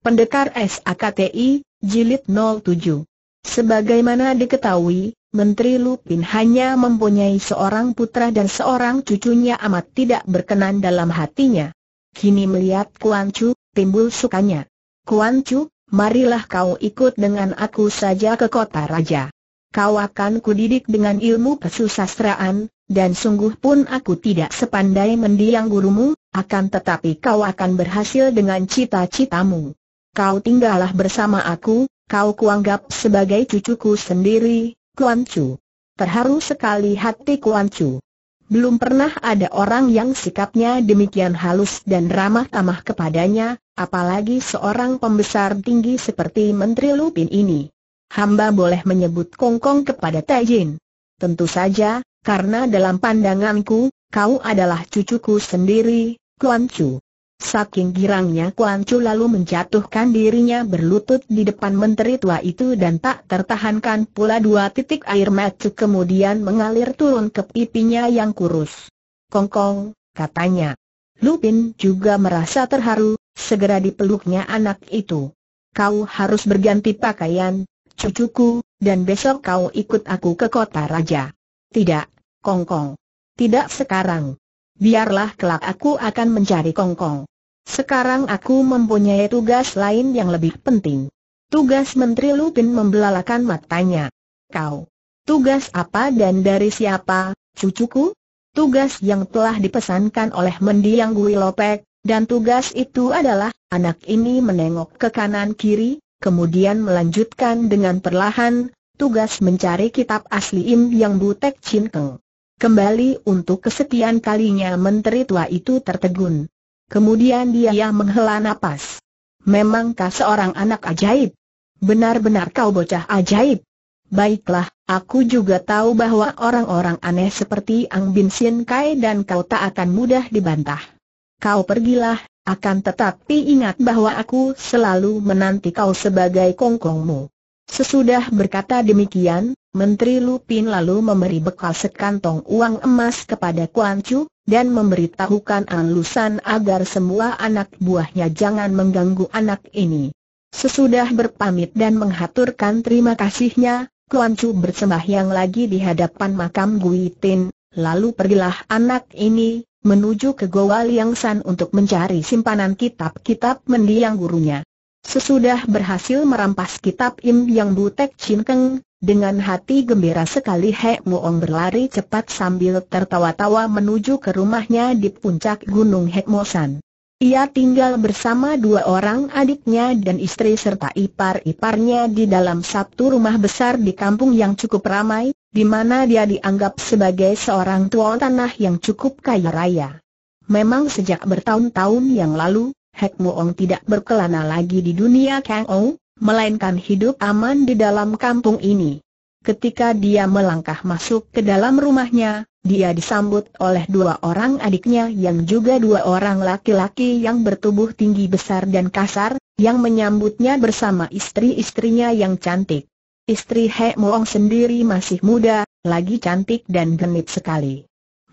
Pendekar SAKTI, Jilid 07. Sebagaimana diketahui, Menteri Lupin hanya mempunyai seorang putra dan seorang cucunya amat tidak berkenan dalam hatinya. Kini melihat Kuan Chu, timbul sukanya. Kuan Chu, marilah kau ikut dengan aku saja ke kota raja. Kau akan kudidik dengan ilmu kesusastraan, dan sungguh pun aku tidak sepandai mendiang gurumu, akan tetapi kau akan berhasil dengan cita-citamu kau tinggallah bersama aku, kau kuanggap sebagai cucuku sendiri, Kuan Chu. Terharu sekali hati Kuan Chu. Belum pernah ada orang yang sikapnya demikian halus dan ramah tamah kepadanya, apalagi seorang pembesar tinggi seperti Menteri Lupin ini. Hamba boleh menyebut kongkong kepada Taijin. Tentu saja, karena dalam pandanganku, kau adalah cucuku sendiri, Kuan Chu. Saking girangnya Kuan Chu lalu menjatuhkan dirinya berlutut di depan menteri tua itu dan tak tertahankan pula dua titik air mata kemudian mengalir turun ke pipinya yang kurus. Kongkong, katanya. Lupin juga merasa terharu, segera dipeluknya anak itu. Kau harus berganti pakaian, cucuku, dan besok kau ikut aku ke kota raja. Tidak, Kongkong. Tidak sekarang biarlah kelak aku akan mencari kongkong. Sekarang aku mempunyai tugas lain yang lebih penting. Tugas Menteri Lupin membelalakan matanya. Kau, tugas apa dan dari siapa, cucuku? Tugas yang telah dipesankan oleh mendiang Gui Lopek, dan tugas itu adalah, anak ini menengok ke kanan kiri, kemudian melanjutkan dengan perlahan, tugas mencari kitab asli Im Yang Butek Chin Kembali untuk kesekian kalinya menteri tua itu tertegun. Kemudian dia menghela napas. Memangkah seorang anak ajaib? Benar-benar kau bocah ajaib. Baiklah, aku juga tahu bahwa orang-orang aneh seperti Ang Bin Sin Kai dan kau tak akan mudah dibantah. Kau pergilah, akan tetapi ingat bahwa aku selalu menanti kau sebagai kongkongmu. Sesudah berkata demikian, Menteri Lupin lalu memberi bekal sekantong uang emas kepada Kuan Chu, dan memberitahukan alusan agar semua anak buahnya jangan mengganggu anak ini. Sesudah berpamit dan menghaturkan terima kasihnya, Kuan Chu yang lagi di hadapan makam Gui Tin, lalu pergilah anak ini, menuju ke Goa Liang San untuk mencari simpanan kitab-kitab mendiang gurunya. Sesudah berhasil merampas kitab Im Yang Butek Chin Keng, dengan hati gembira sekali He Muong berlari cepat sambil tertawa-tawa menuju ke rumahnya di puncak Gunung San. Ia tinggal bersama dua orang adiknya dan istri serta ipar-iparnya di dalam satu rumah besar di kampung yang cukup ramai, di mana dia dianggap sebagai seorang tuan tanah yang cukup kaya raya. Memang sejak bertahun-tahun yang lalu, Hek Moong tidak berkelana lagi di dunia Kang Ou, melainkan hidup aman di dalam kampung ini. Ketika dia melangkah masuk ke dalam rumahnya, dia disambut oleh dua orang adiknya yang juga dua orang laki-laki yang bertubuh tinggi besar dan kasar, yang menyambutnya bersama istri-istrinya yang cantik. Istri He Moong sendiri masih muda, lagi cantik dan genit sekali.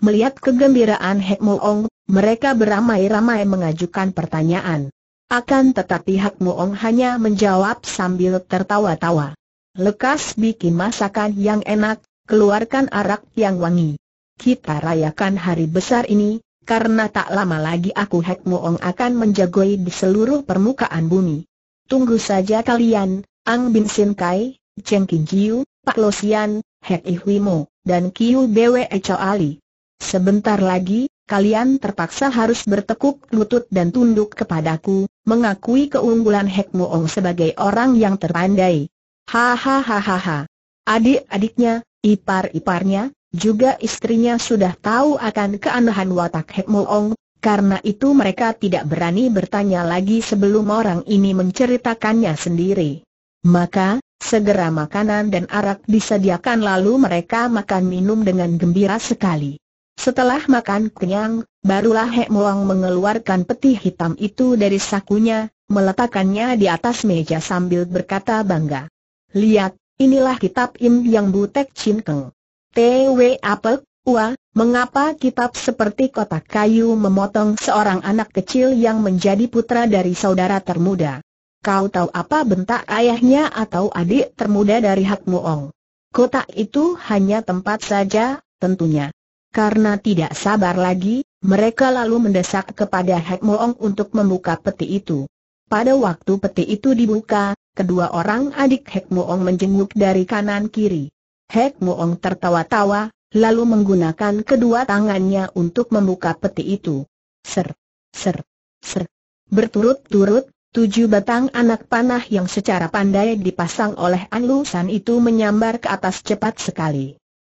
Melihat kegembiraan Hek Moong, mereka beramai-ramai mengajukan pertanyaan. Akan tetapi Hak Muong hanya menjawab sambil tertawa-tawa. Lekas bikin masakan yang enak, keluarkan arak yang wangi. Kita rayakan hari besar ini, karena tak lama lagi aku Hak Muong akan menjagoi di seluruh permukaan bumi. Tunggu saja kalian, Ang Bin Sin Kai, Cheng Kin Jiu, Pak Losian, Hek Ihwimo, dan Kiu Bwe Chow Ali. Sebentar lagi, kalian terpaksa harus bertekuk lutut dan tunduk kepadaku, mengakui keunggulan Hek Moong sebagai orang yang terpandai. Hahaha. Adik-adiknya, ipar-iparnya, juga istrinya sudah tahu akan keanehan watak Hek Moong, karena itu mereka tidak berani bertanya lagi sebelum orang ini menceritakannya sendiri. Maka, segera makanan dan arak disediakan lalu mereka makan minum dengan gembira sekali. Setelah makan kenyang, barulah Hek Muang mengeluarkan peti hitam itu dari sakunya, meletakkannya di atas meja sambil berkata bangga. Lihat, inilah kitab Im Yang Butek Chin Keng. T.W. Apek, Wah, mengapa kitab seperti kotak kayu memotong seorang anak kecil yang menjadi putra dari saudara termuda? Kau tahu apa bentak ayahnya atau adik termuda dari Hak Muong? Kotak itu hanya tempat saja, tentunya karena tidak sabar lagi, mereka lalu mendesak kepada Hek Moong untuk membuka peti itu. Pada waktu peti itu dibuka, kedua orang adik Hek Moong menjenguk dari kanan kiri. Hek Moong tertawa-tawa, lalu menggunakan kedua tangannya untuk membuka peti itu. Ser, ser, ser. Berturut-turut, tujuh batang anak panah yang secara pandai dipasang oleh San itu menyambar ke atas cepat sekali.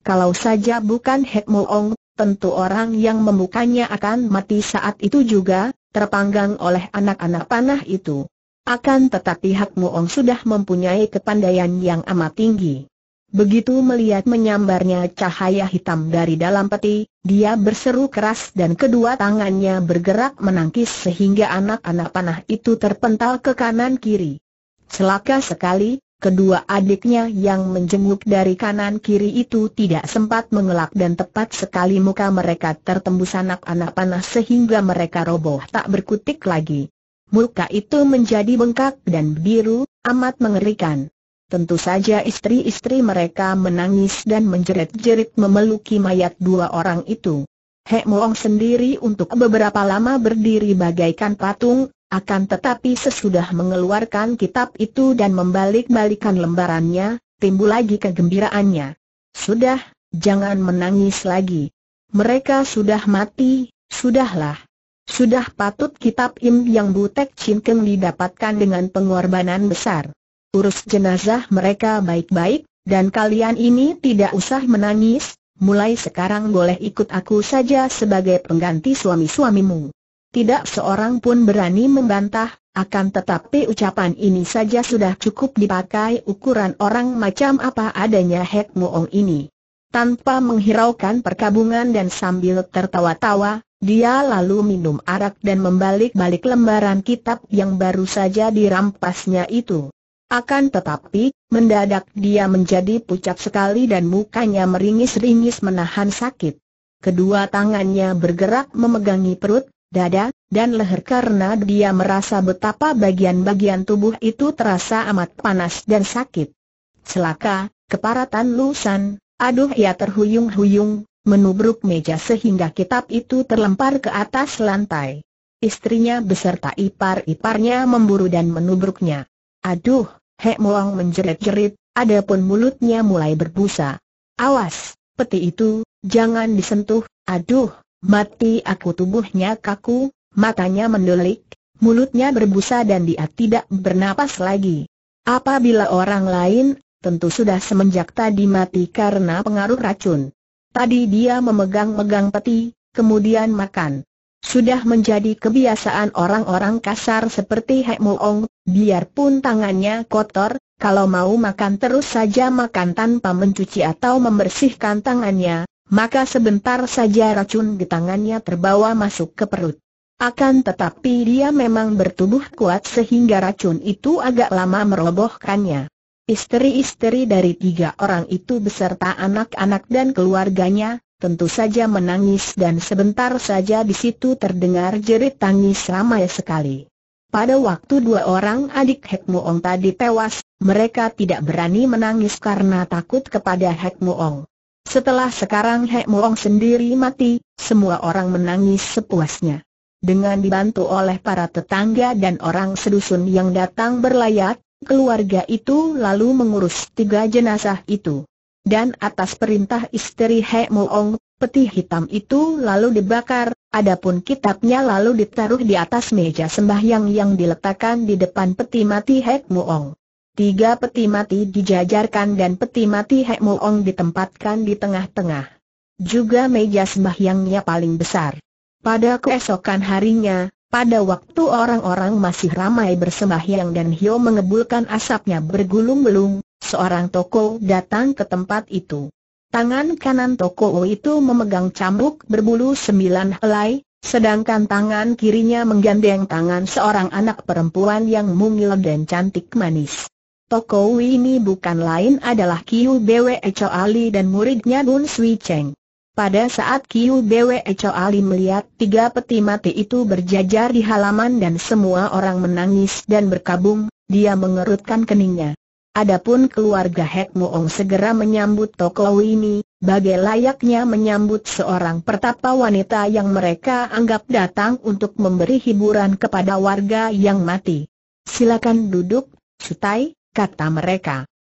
Kalau saja bukan Mo Ong, tentu orang yang membukanya akan mati saat itu juga, terpanggang oleh anak-anak panah itu. Akan tetapi Hak Muong sudah mempunyai kepandaian yang amat tinggi. Begitu melihat menyambarnya cahaya hitam dari dalam peti, dia berseru keras dan kedua tangannya bergerak menangkis sehingga anak-anak panah itu terpental ke kanan kiri. Celaka sekali, Kedua adiknya yang menjenguk dari kanan kiri itu tidak sempat mengelak dan tepat sekali muka mereka tertembus anak-anak panah sehingga mereka roboh tak berkutik lagi. Muka itu menjadi bengkak dan biru, amat mengerikan. Tentu saja istri-istri mereka menangis dan menjerit-jerit memeluki mayat dua orang itu. Hek Moong sendiri untuk beberapa lama berdiri bagaikan patung, akan tetapi sesudah mengeluarkan kitab itu dan membalik-balikan lembarannya, timbul lagi kegembiraannya. Sudah, jangan menangis lagi. Mereka sudah mati, sudahlah. Sudah patut kitab Im yang Butek Cinkeng didapatkan dengan pengorbanan besar. Urus jenazah mereka baik-baik, dan kalian ini tidak usah menangis, mulai sekarang boleh ikut aku saja sebagai pengganti suami-suamimu. Tidak seorang pun berani membantah, akan tetapi ucapan ini saja sudah cukup dipakai ukuran orang macam apa adanya Hek Muong ini. Tanpa menghiraukan perkabungan dan sambil tertawa-tawa, dia lalu minum arak dan membalik-balik lembaran kitab yang baru saja dirampasnya itu. Akan tetapi, mendadak dia menjadi pucat sekali dan mukanya meringis-ringis menahan sakit. Kedua tangannya bergerak memegangi perut, dada, dan leher karena dia merasa betapa bagian-bagian tubuh itu terasa amat panas dan sakit. Celaka, keparatan lusan, aduh ia terhuyung-huyung, menubruk meja sehingga kitab itu terlempar ke atas lantai. Istrinya beserta ipar-iparnya memburu dan menubruknya. Aduh, Hek Moang menjerit-jerit, adapun mulutnya mulai berbusa. Awas, peti itu, jangan disentuh, aduh, Mati aku tubuhnya kaku, matanya mendelik, mulutnya berbusa dan dia tidak bernapas lagi. Apabila orang lain, tentu sudah semenjak tadi mati karena pengaruh racun. Tadi dia memegang-megang peti, kemudian makan. Sudah menjadi kebiasaan orang-orang kasar seperti Hek Muong, biarpun tangannya kotor, kalau mau makan terus saja makan tanpa mencuci atau membersihkan tangannya, maka sebentar saja racun di tangannya terbawa masuk ke perut. Akan tetapi dia memang bertubuh kuat sehingga racun itu agak lama merobohkannya. Istri-istri dari tiga orang itu beserta anak-anak dan keluarganya, tentu saja menangis dan sebentar saja di situ terdengar jerit tangis ramai sekali. Pada waktu dua orang adik Hek Muong tadi tewas, mereka tidak berani menangis karena takut kepada Hek Muong. Setelah sekarang Hek Muong sendiri mati, semua orang menangis sepuasnya. Dengan dibantu oleh para tetangga dan orang sedusun yang datang berlayat, keluarga itu lalu mengurus tiga jenazah itu. Dan atas perintah istri Hek Muong, peti hitam itu lalu dibakar, adapun kitabnya lalu ditaruh di atas meja sembahyang yang diletakkan di depan peti mati Hek Muong. Tiga peti mati dijajarkan dan peti mati Hek Muong ditempatkan di tengah-tengah. Juga meja sembahyangnya paling besar. Pada keesokan harinya, pada waktu orang-orang masih ramai bersembahyang dan Hyo mengebulkan asapnya bergulung-gulung, seorang toko datang ke tempat itu. Tangan kanan Toko itu memegang cambuk berbulu sembilan helai, sedangkan tangan kirinya menggandeng tangan seorang anak perempuan yang mungil dan cantik manis. Toko ini bukan lain adalah Kiu Bwe Cho Ali dan muridnya Bun Sui Cheng. Pada saat Kiu Bwe Cho Ali melihat tiga peti mati itu berjajar di halaman dan semua orang menangis dan berkabung, dia mengerutkan keningnya. Adapun keluarga Hek Muong segera menyambut Toko ini, bagai layaknya menyambut seorang pertapa wanita yang mereka anggap datang untuk memberi hiburan kepada warga yang mati. Silakan duduk, Sutai, kata mereka.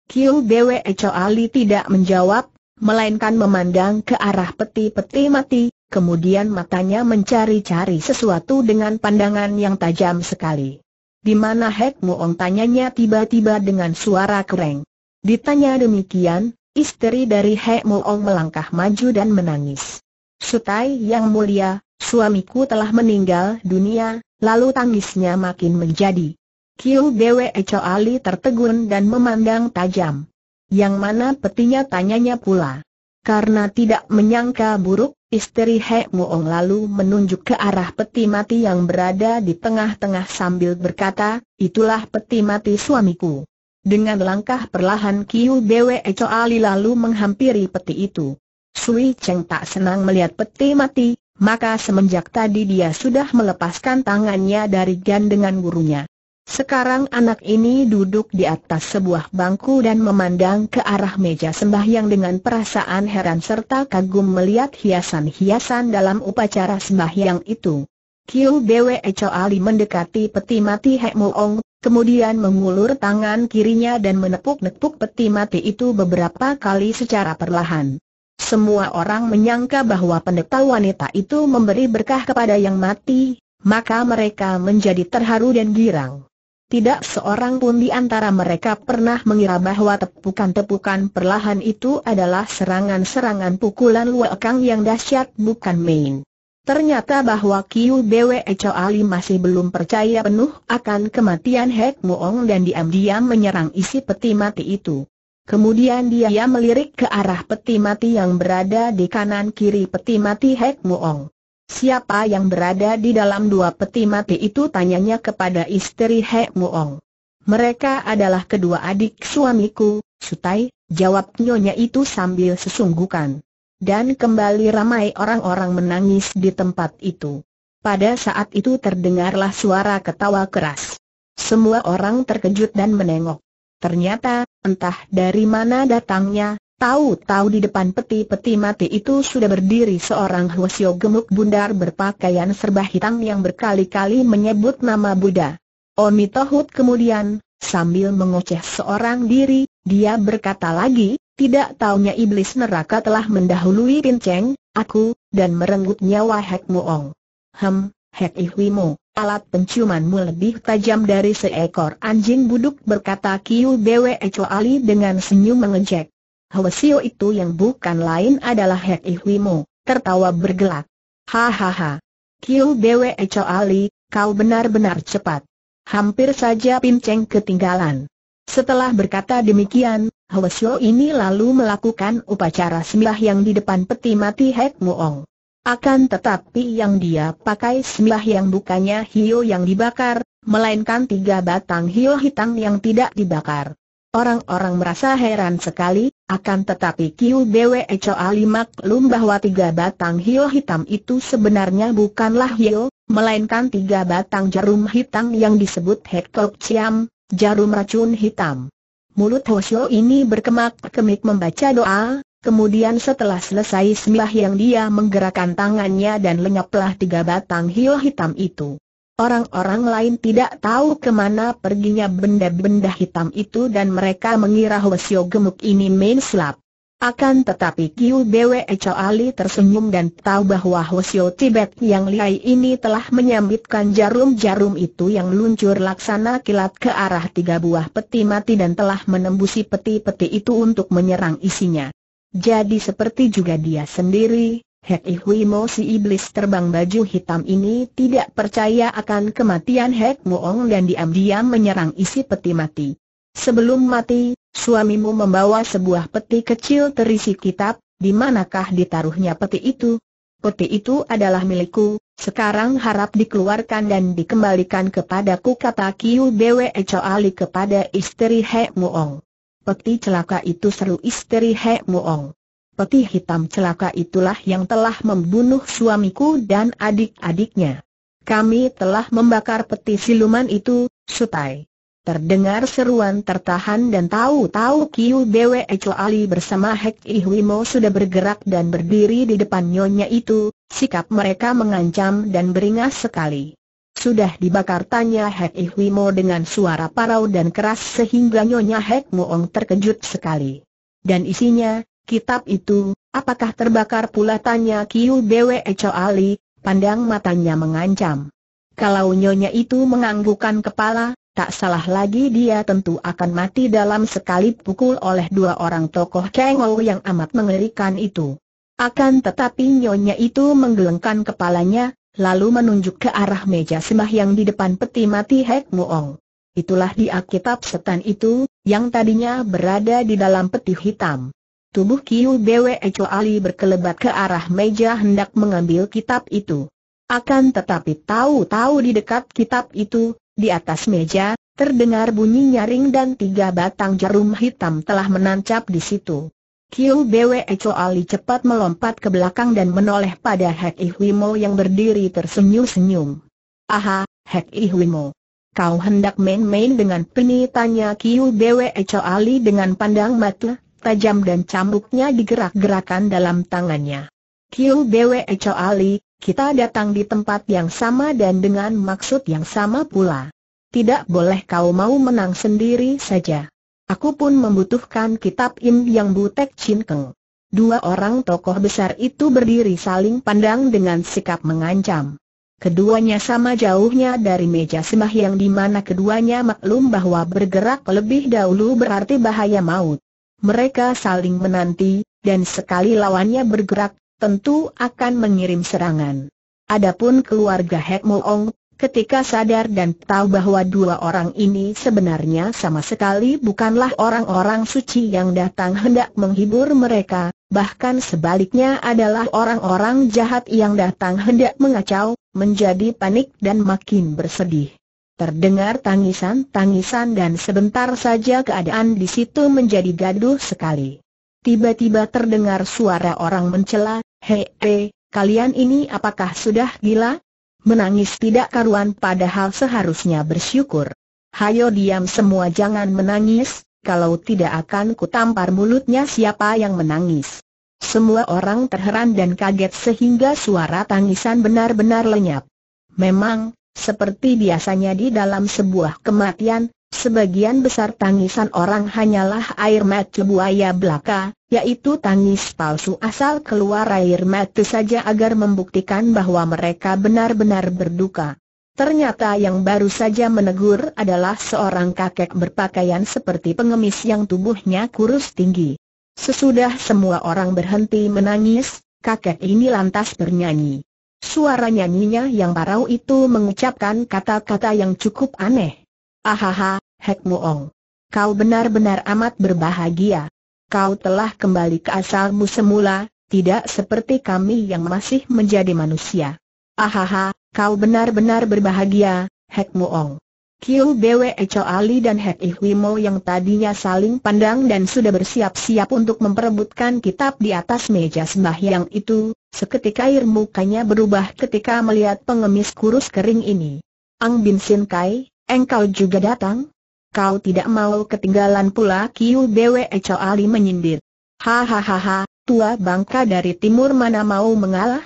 Kiu Bwe Ali tidak menjawab, melainkan memandang ke arah peti-peti mati, kemudian matanya mencari-cari sesuatu dengan pandangan yang tajam sekali. Di mana Hek Muong tanyanya tiba-tiba dengan suara kereng. Ditanya demikian, istri dari Hek Muong melangkah maju dan menangis. Sutai yang mulia, suamiku telah meninggal dunia, lalu tangisnya makin menjadi Kiu Bwe Ali tertegun dan memandang tajam. Yang mana petinya tanyanya pula. Karena tidak menyangka buruk, istri He Muong lalu menunjuk ke arah peti mati yang berada di tengah-tengah sambil berkata, itulah peti mati suamiku. Dengan langkah perlahan Kiu Bwe Ali lalu menghampiri peti itu. Sui Cheng tak senang melihat peti mati, maka semenjak tadi dia sudah melepaskan tangannya dari gandengan gurunya. Sekarang anak ini duduk di atas sebuah bangku dan memandang ke arah meja sembahyang dengan perasaan heran serta kagum melihat hiasan-hiasan dalam upacara sembahyang itu. Kiu Bwe Ali mendekati peti mati Hek Muong, kemudian mengulur tangan kirinya dan menepuk-nepuk peti mati itu beberapa kali secara perlahan. Semua orang menyangka bahwa pendeta wanita itu memberi berkah kepada yang mati, maka mereka menjadi terharu dan girang. Tidak seorang pun di antara mereka pernah mengira bahwa tepukan-tepukan perlahan itu adalah serangan-serangan pukulan Luekang yang dahsyat bukan main. Ternyata bahwa Kiu Bwe Chow Ali masih belum percaya penuh akan kematian Hek Muong dan diam-diam menyerang isi peti mati itu. Kemudian dia melirik ke arah peti mati yang berada di kanan kiri peti mati Hek Muong. Siapa yang berada di dalam dua peti mati itu tanyanya kepada istri He Muong. Mereka adalah kedua adik suamiku, Sutai, jawab nyonya itu sambil sesunggukan. Dan kembali ramai orang-orang menangis di tempat itu. Pada saat itu terdengarlah suara ketawa keras. Semua orang terkejut dan menengok. Ternyata, entah dari mana datangnya, Tahu-tahu di depan peti-peti mati itu sudah berdiri seorang Huasyo gemuk bundar berpakaian serba hitam yang berkali-kali menyebut nama Buddha. Oni Tohut kemudian, sambil mengoceh seorang diri, dia berkata lagi, tidak taunya iblis neraka telah mendahului Pinceng, aku, dan merenggut nyawa Hek Muong. Hem, Hek Ihwimu, alat penciumanmu lebih tajam dari seekor anjing buduk berkata Kiu Bwe Choali dengan senyum mengejek. Hwasio itu yang bukan lain adalah Hek Ihwimo, tertawa bergelak. Hahaha. Kiu Bwe Ali, kau benar-benar cepat. Hampir saja pinceng ketinggalan. Setelah berkata demikian, Hwasyo ini lalu melakukan upacara semilah yang di depan peti mati Hek Muong. Akan tetapi yang dia pakai semilah yang bukannya hiu yang dibakar, melainkan tiga batang hiu hitam yang tidak dibakar. Orang-orang merasa heran sekali, akan tetapi Kiu Bwe Ali maklum bahwa tiga batang hio hitam itu sebenarnya bukanlah hio, melainkan tiga batang jarum hitam yang disebut Hekok Ciam, jarum racun hitam. Mulut Hoshio ini berkemak-kemik membaca doa, kemudian setelah selesai sembah yang dia menggerakkan tangannya dan lenyaplah tiga batang hio hitam itu. Orang-orang lain tidak tahu kemana perginya benda-benda hitam itu dan mereka mengira Hwasyo gemuk ini main slap. Akan tetapi Kiu Bwe Ali tersenyum dan tahu bahwa Hwasyo Tibet yang liai ini telah menyambitkan jarum-jarum itu yang luncur laksana kilat ke arah tiga buah peti mati dan telah menembusi peti-peti itu untuk menyerang isinya. Jadi seperti juga dia sendiri, Hei Hui Mo si iblis terbang baju hitam ini tidak percaya akan kematian Hek Muong dan diam-diam menyerang isi peti mati. Sebelum mati, suamimu membawa sebuah peti kecil terisi kitab, di manakah ditaruhnya peti itu? Peti itu adalah milikku, sekarang harap dikeluarkan dan dikembalikan kepadaku kata Kiu Bwe Choali kepada istri Hek Muong. Peti celaka itu seru istri Hek Muong peti hitam celaka itulah yang telah membunuh suamiku dan adik-adiknya. Kami telah membakar peti siluman itu, sutai. Terdengar seruan tertahan dan tahu-tahu Kiu Bwe Ali bersama Hek Ihwimo sudah bergerak dan berdiri di depan nyonya itu, sikap mereka mengancam dan beringas sekali. Sudah dibakar tanya Hek Ihwimo dengan suara parau dan keras sehingga nyonya Hek Muong terkejut sekali. Dan isinya, Kitab itu, apakah terbakar pula tanya Kiu Bwe Ali, pandang matanya mengancam. Kalau nyonya itu menganggukan kepala, tak salah lagi dia tentu akan mati dalam sekali pukul oleh dua orang tokoh cengol yang amat mengerikan itu. Akan tetapi nyonya itu menggelengkan kepalanya, lalu menunjuk ke arah meja yang di depan peti mati Hek Muong. Itulah dia kitab setan itu, yang tadinya berada di dalam peti hitam. Tubuh Kiu Bwe Ali berkelebat ke arah meja hendak mengambil kitab itu. Akan tetapi tahu-tahu di dekat kitab itu, di atas meja, terdengar bunyi nyaring dan tiga batang jarum hitam telah menancap di situ. Kiu Bwe Ali cepat melompat ke belakang dan menoleh pada Hek Mo yang berdiri tersenyum-senyum. Aha, Hek Mo, Kau hendak main-main dengan penitanya Kiu Bwe Ali dengan pandang mata? tajam dan cambuknya digerak-gerakan dalam tangannya. Kiu Bwe Ali, kita datang di tempat yang sama dan dengan maksud yang sama pula. Tidak boleh kau mau menang sendiri saja. Aku pun membutuhkan kitab Im Yang Butek Chin Keng. Dua orang tokoh besar itu berdiri saling pandang dengan sikap mengancam. Keduanya sama jauhnya dari meja sembahyang di mana keduanya maklum bahwa bergerak lebih dahulu berarti bahaya maut mereka saling menanti, dan sekali lawannya bergerak, tentu akan mengirim serangan. Adapun keluarga Hek Moong, ketika sadar dan tahu bahwa dua orang ini sebenarnya sama sekali bukanlah orang-orang suci yang datang hendak menghibur mereka, bahkan sebaliknya adalah orang-orang jahat yang datang hendak mengacau, menjadi panik dan makin bersedih. Terdengar tangisan-tangisan dan sebentar saja keadaan di situ menjadi gaduh sekali. Tiba-tiba terdengar suara orang mencela, Hei, kalian ini apakah sudah gila? Menangis tidak karuan padahal seharusnya bersyukur. Hayo diam semua jangan menangis, kalau tidak akan kutampar mulutnya siapa yang menangis. Semua orang terheran dan kaget sehingga suara tangisan benar-benar lenyap. Memang, seperti biasanya di dalam sebuah kematian, sebagian besar tangisan orang hanyalah air mata buaya belaka, yaitu tangis palsu asal keluar air mata saja agar membuktikan bahwa mereka benar-benar berduka. Ternyata yang baru saja menegur adalah seorang kakek berpakaian seperti pengemis yang tubuhnya kurus tinggi. Sesudah semua orang berhenti menangis, kakek ini lantas bernyanyi. Suara nyanyinya yang parau itu mengucapkan kata-kata yang cukup aneh. Ahaha, Hek Muong. Kau benar-benar amat berbahagia. Kau telah kembali ke asalmu semula, tidak seperti kami yang masih menjadi manusia. Ahaha, kau benar-benar berbahagia, Hek Muong. Kiu Bwe Echo Ali dan Hek Ihwimo yang tadinya saling pandang dan sudah bersiap-siap untuk memperebutkan kitab di atas meja sembahyang itu, Seketika air mukanya berubah ketika melihat pengemis kurus kering ini. Ang Bin Sin Kai, engkau juga datang? Kau tidak mau ketinggalan pula Kiu Bwe Chow Ali menyindir. Hahaha, tua bangka dari timur mana mau mengalah?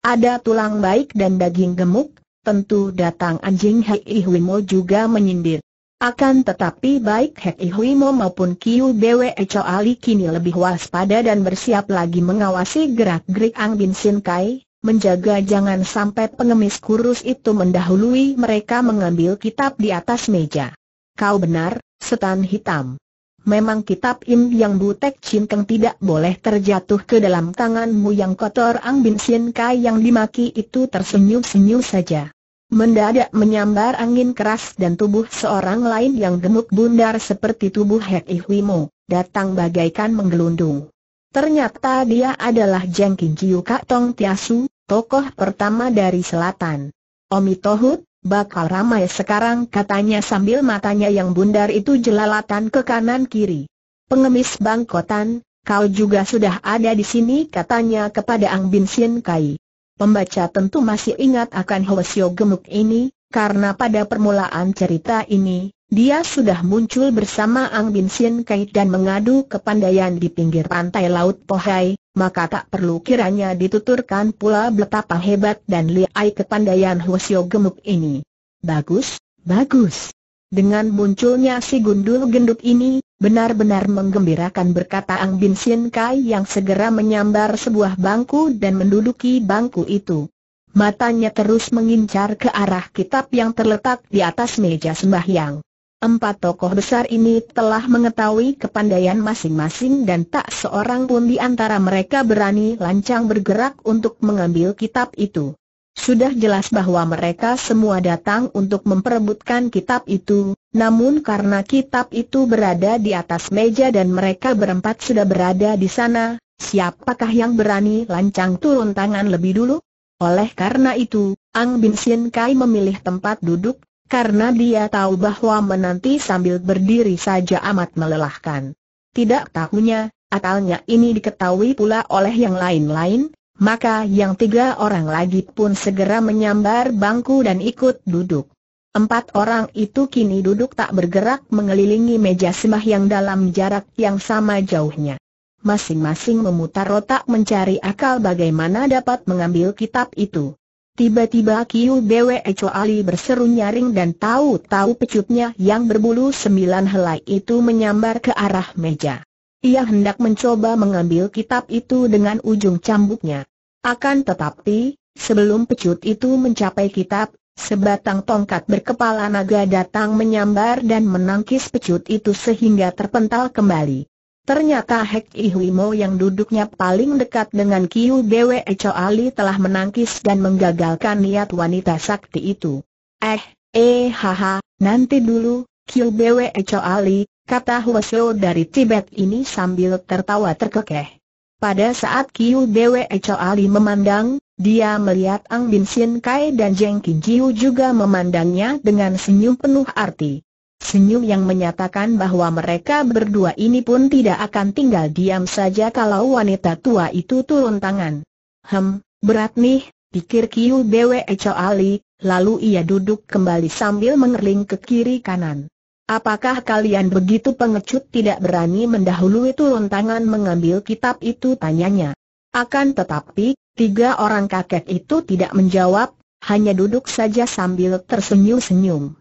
Ada tulang baik dan daging gemuk, tentu datang anjing Hai Mo juga menyindir. Akan tetapi baik Hek Ihuimo maupun Kiu Bwe Choali kini lebih waspada dan bersiap lagi mengawasi gerak-gerik Ang Bin Sin Kai, menjaga jangan sampai pengemis kurus itu mendahului mereka mengambil kitab di atas meja. Kau benar, setan hitam. Memang kitab Im Yang Butek Keng tidak boleh terjatuh ke dalam tanganmu yang kotor Ang Bin Sin Kai yang dimaki itu tersenyum-senyum saja. Mendadak menyambar angin keras dan tubuh seorang lain yang gemuk bundar seperti tubuh Hek Ihwimo, datang bagaikan menggelundung. Ternyata dia adalah Jengking Kiu Kak Tong Tiasu, tokoh pertama dari selatan. Omi Tohut, bakal ramai sekarang katanya sambil matanya yang bundar itu jelalatan ke kanan kiri. Pengemis bangkotan, kau juga sudah ada di sini katanya kepada Ang Bin Sien Kai. Pembaca tentu masih ingat akan Hoesio gemuk ini, karena pada permulaan cerita ini, dia sudah muncul bersama Ang Bin Sien Kai dan mengadu kepandaian di pinggir pantai Laut Pohai, maka tak perlu kiranya dituturkan pula betapa hebat dan liai kepandaian Hoesio gemuk ini. Bagus, bagus. Dengan munculnya si gundul gendut ini, Benar-benar menggembirakan berkata Ang Bin Sin Kai yang segera menyambar sebuah bangku dan menduduki bangku itu. Matanya terus mengincar ke arah kitab yang terletak di atas meja sembahyang. Empat tokoh besar ini telah mengetahui kepandaian masing-masing dan tak seorang pun di antara mereka berani lancang bergerak untuk mengambil kitab itu. Sudah jelas bahwa mereka semua datang untuk memperebutkan kitab itu, namun karena kitab itu berada di atas meja dan mereka berempat sudah berada di sana, siapakah yang berani lancang turun tangan lebih dulu? Oleh karena itu, Ang Bin Sin Kai memilih tempat duduk, karena dia tahu bahwa menanti sambil berdiri saja amat melelahkan. Tidak tahunya, akalnya ini diketahui pula oleh yang lain-lain, maka yang tiga orang lagi pun segera menyambar bangku dan ikut duduk. Empat orang itu kini duduk tak bergerak mengelilingi meja sembah yang dalam jarak yang sama jauhnya. Masing-masing memutar otak mencari akal bagaimana dapat mengambil kitab itu. Tiba-tiba Kiu Bwe Eco Ali berseru nyaring dan tahu-tahu pecutnya yang berbulu sembilan helai itu menyambar ke arah meja. Ia hendak mencoba mengambil kitab itu dengan ujung cambuknya. Akan tetapi, sebelum pecut itu mencapai kitab, sebatang tongkat berkepala naga datang menyambar dan menangkis pecut itu sehingga terpental kembali. Ternyata Hek Ihuimo yang duduknya paling dekat dengan Kiu Bwe Ali telah menangkis dan menggagalkan niat wanita sakti itu. Eh, eh haha, nanti dulu, Kiu Bwe Ali, kata Hwasyo dari Tibet ini sambil tertawa terkekeh. Pada saat Kiu Bwe Ali memandang, dia melihat Ang Bin Sin Kai dan Jeng Kin Jiu juga memandangnya dengan senyum penuh arti. Senyum yang menyatakan bahwa mereka berdua ini pun tidak akan tinggal diam saja kalau wanita tua itu turun tangan. Hem, berat nih, pikir Kiu Bwe Ali, lalu ia duduk kembali sambil mengerling ke kiri kanan. Apakah kalian begitu pengecut tidak berani mendahului turun tangan mengambil kitab itu tanyanya. Akan tetapi, tiga orang kakek itu tidak menjawab, hanya duduk saja sambil tersenyum-senyum.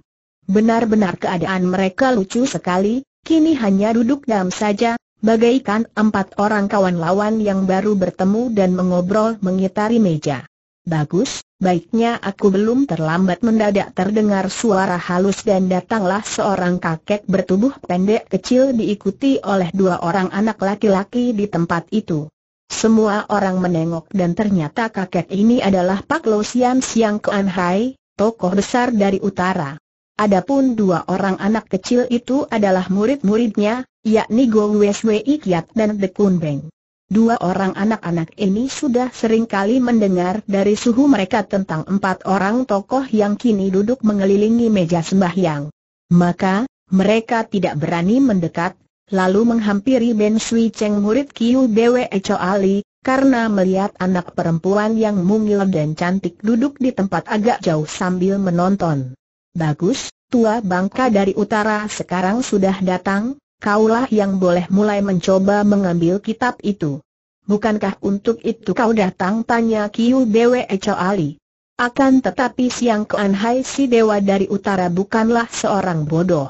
Benar-benar keadaan mereka lucu sekali, kini hanya duduk diam saja, bagaikan empat orang kawan lawan yang baru bertemu dan mengobrol mengitari meja. Bagus, Baiknya aku belum terlambat mendadak terdengar suara halus dan datanglah seorang kakek bertubuh pendek kecil diikuti oleh dua orang anak laki-laki di tempat itu. Semua orang menengok dan ternyata kakek ini adalah Pak Lo Sian Siang Kuan Hai, tokoh besar dari utara. Adapun dua orang anak kecil itu adalah murid-muridnya, yakni Go Wei Kiat dan Kun Beng. Dua orang anak-anak ini sudah sering kali mendengar dari suhu mereka tentang empat orang tokoh yang kini duduk mengelilingi meja sembahyang. Maka, mereka tidak berani mendekat, lalu menghampiri Ben Sui Cheng murid Kiu Bwe Cho Ali, karena melihat anak perempuan yang mungil dan cantik duduk di tempat agak jauh sambil menonton. Bagus, tua bangka dari utara sekarang sudah datang, kaulah yang boleh mulai mencoba mengambil kitab itu. Bukankah untuk itu kau datang? Tanya Kiu Bwe Ali. Akan tetapi Siang Kuan Hai si dewa dari utara bukanlah seorang bodoh.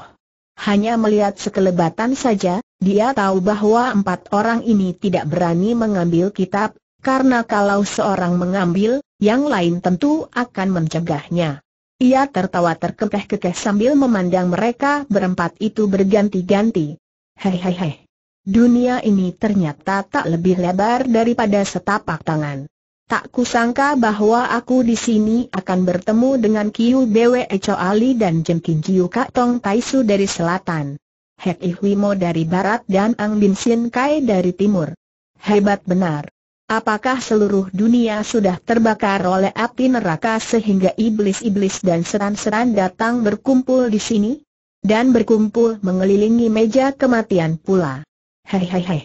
Hanya melihat sekelebatan saja, dia tahu bahwa empat orang ini tidak berani mengambil kitab, karena kalau seorang mengambil, yang lain tentu akan mencegahnya. Ia tertawa terkekeh-kekeh sambil memandang mereka berempat itu berganti-ganti. Hei hei hei, Dunia ini ternyata tak lebih lebar daripada setapak tangan. Tak kusangka bahwa aku di sini akan bertemu dengan Kiu Bwe Echo Ali dan Jengking Kiu Kak Tong Taisu dari selatan. Hek Ihwimo dari barat dan Ang Bin Sin Kai dari timur. Hebat benar. Apakah seluruh dunia sudah terbakar oleh api neraka sehingga iblis-iblis dan seran-seran datang berkumpul di sini? dan berkumpul mengelilingi meja kematian pula. Hei hei hei,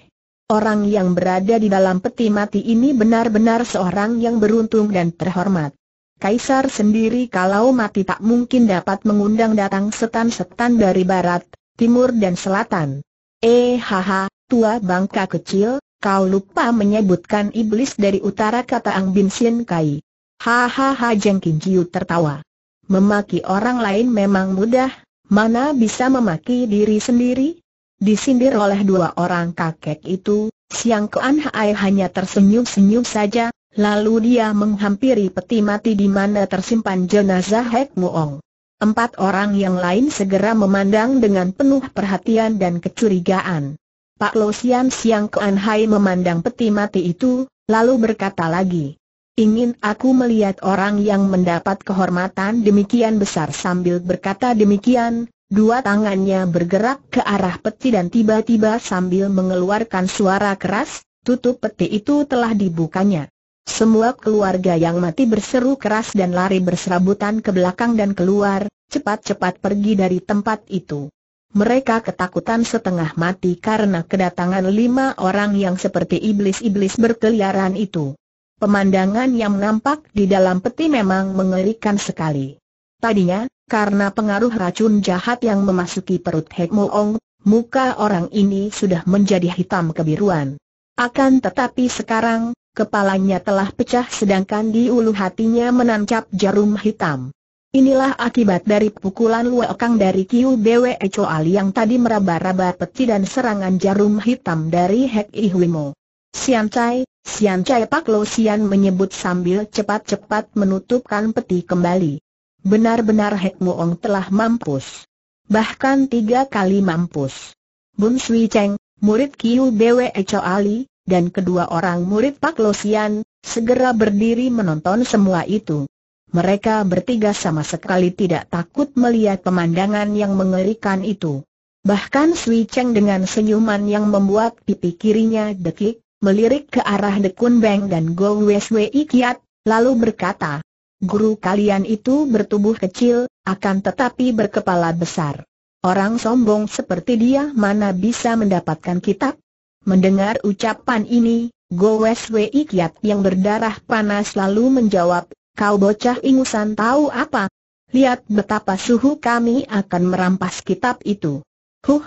Orang yang berada di dalam peti mati ini benar-benar seorang yang beruntung dan terhormat. Kaisar sendiri kalau mati tak mungkin dapat mengundang datang setan-setan dari barat, timur dan selatan. Eh haha, tua bangka kecil, kau lupa menyebutkan iblis dari utara kata Ang Bin Sin Kai. Hahaha Jeng Kinjiu tertawa. Memaki orang lain memang mudah, Mana bisa memaki diri sendiri? Disindir oleh dua orang kakek itu, Siang Kuan Hai hanya tersenyum-senyum saja, lalu dia menghampiri peti mati di mana tersimpan jenazah Hek Muong. Empat orang yang lain segera memandang dengan penuh perhatian dan kecurigaan. Pak Losian Siang Kuan Hai memandang peti mati itu, lalu berkata lagi, Ingin aku melihat orang yang mendapat kehormatan demikian besar sambil berkata demikian, dua tangannya bergerak ke arah peti dan tiba-tiba sambil mengeluarkan suara keras, tutup peti itu telah dibukanya. Semua keluarga yang mati berseru keras dan lari berserabutan ke belakang dan keluar, cepat-cepat pergi dari tempat itu. Mereka ketakutan setengah mati karena kedatangan lima orang yang seperti iblis-iblis berkeliaran itu. Pemandangan yang nampak di dalam peti memang mengerikan sekali. Tadinya, karena pengaruh racun jahat yang memasuki perut Hek Moong, muka orang ini sudah menjadi hitam kebiruan. Akan tetapi sekarang, kepalanya telah pecah sedangkan di ulu hatinya menancap jarum hitam. Inilah akibat dari pukulan Kang dari Kiu Bwe Choali yang tadi meraba-raba peti dan serangan jarum hitam dari Hek Ihwimo. Sian Chai, Sian Cai Pak Lo Sian menyebut sambil cepat-cepat menutupkan peti kembali. Benar-benar Hek Muong telah mampus. Bahkan tiga kali mampus. Bun Sui Cheng, murid Kiu Bwe Cho Ali, dan kedua orang murid Pak Lo Sian, segera berdiri menonton semua itu. Mereka bertiga sama sekali tidak takut melihat pemandangan yang mengerikan itu. Bahkan Sui Cheng dengan senyuman yang membuat pipi kirinya dekik, melirik ke arah Dekun Beng dan Go Weswei Kiat, lalu berkata, Guru kalian itu bertubuh kecil, akan tetapi berkepala besar. Orang sombong seperti dia mana bisa mendapatkan kitab? Mendengar ucapan ini, Go Weswei Kiat yang berdarah panas lalu menjawab, Kau bocah ingusan tahu apa? Lihat betapa suhu kami akan merampas kitab itu. Huh!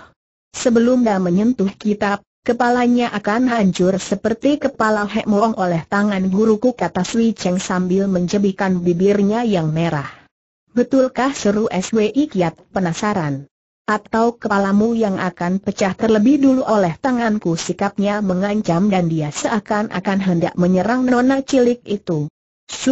Sebelum dia menyentuh kitab, Kepalanya akan hancur seperti kepala Hekmoong oleh tangan guruku kata Sui Cheng sambil menjebikan bibirnya yang merah. Betulkah seru SWI Kiat penasaran? Atau kepalamu yang akan pecah terlebih dulu oleh tanganku sikapnya mengancam dan dia seakan-akan hendak menyerang nona cilik itu.